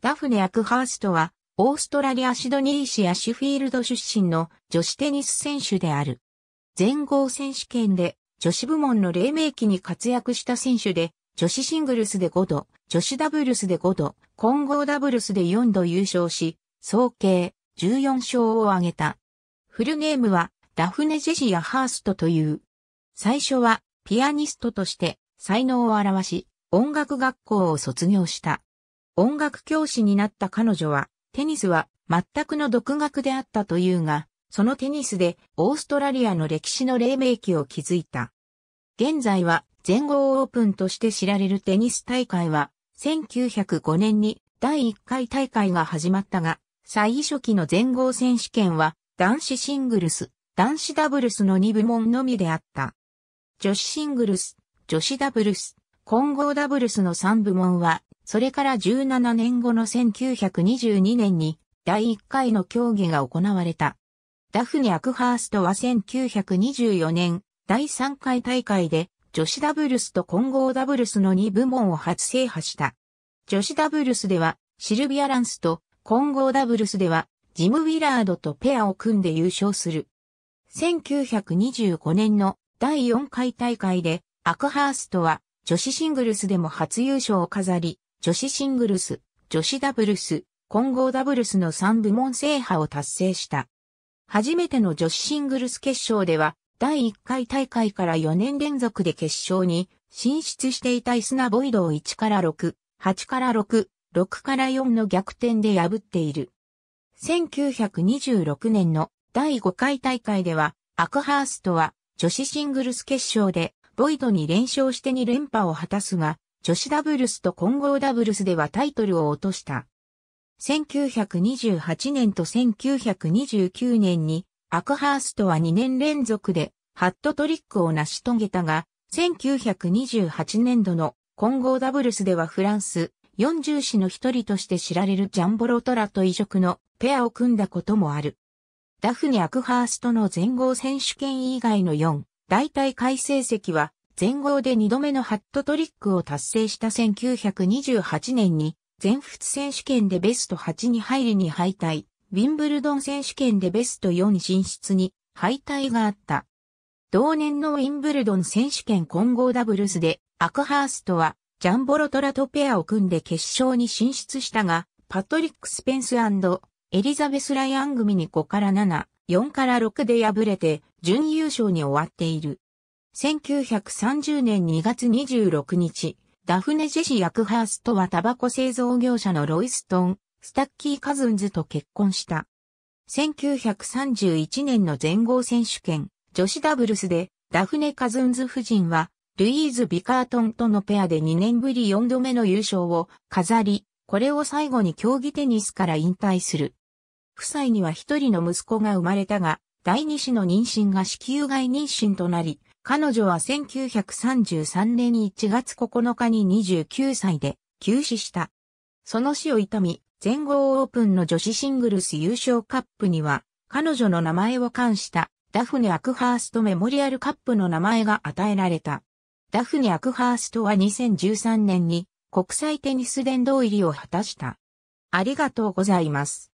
ダフネ・アクハーストは、オーストラリア・シドニー市アシュフィールド出身の女子テニス選手である。全豪選手権で女子部門の黎明期に活躍した選手で、女子シングルスで5度、女子ダブルスで5度、混合ダブルスで4度優勝し、総計14勝を挙げた。フルネームはダフネ・ジェシア・ハーストという。最初はピアニストとして才能を表し、音楽学校を卒業した。音楽教師になった彼女は、テニスは全くの独学であったというが、そのテニスでオーストラリアの歴史の黎明期を築いた。現在は全豪オープンとして知られるテニス大会は、1905年に第1回大会が始まったが、最初期の全豪選手権は男子シングルス、男子ダブルスの2部門のみであった。女子シングルス、女子ダブルス、混合ダブルスの3部門はそれから17年後の1922年に第1回の競技が行われた。ダフニ・アクハーストは1924年第3回大会で女子ダブルスと混合ダブルスの2部門を初制覇した。女子ダブルスではシルビア・ランスと混合ダブルスではジム・ウィラードとペアを組んで優勝する。1925年の第4回大会でアクハーストは女子シングルスでも初優勝を飾り、女子シングルス、女子ダブルス、混合ダブルスの3部門制覇を達成した。初めての女子シングルス決勝では、第1回大会から4年連続で決勝に進出していたイスナボイドを1から6、8から6、6から4の逆転で破っている。1926年の第5回大会では、アクハーストは女子シングルス決勝でボイドに連勝して2連覇を果たすが、女子ダブルスと混合ダブルスではタイトルを落とした。1928年と1929年にアクハーストは2年連続でハットトリックを成し遂げたが、1928年度の混合ダブルスではフランス四十士の一人として知られるジャンボロトラと異色のペアを組んだこともある。ダフニ・アクハーストの全豪選手権以外の4大体会成績は全豪で2度目のハットトリックを達成した1928年に、全仏選手権でベスト8に入りに敗退、ウィンブルドン選手権でベスト4進出に敗退があった。同年のウィンブルドン選手権混合ダブルスで、アクハーストは、ジャンボロトラとペアを組んで決勝に進出したが、パトリック・スペンスエリザベス・ライアン組に5から7、4から6で敗れて、準優勝に終わっている。1930年2月26日、ダフネ・ジェシ・ヤクハーストはタバコ製造業者のロイストン、スタッキー・カズンズと結婚した。1931年の全豪選手権、女子ダブルスで、ダフネ・カズンズ夫人は、ルイーズ・ビカートンとのペアで2年ぶり4度目の優勝を飾り、これを最後に競技テニスから引退する。夫妻には一人の息子が生まれたが、第二子の妊娠が子宮外妊娠となり、彼女は1933年1月9日に29歳で急死した。その死を悼み、全豪オープンの女子シングルス優勝カップには、彼女の名前を冠したダフネ・アクハーストメモリアルカップの名前が与えられた。ダフネ・アクハーストは2013年に国際テニス殿堂入りを果たした。ありがとうございます。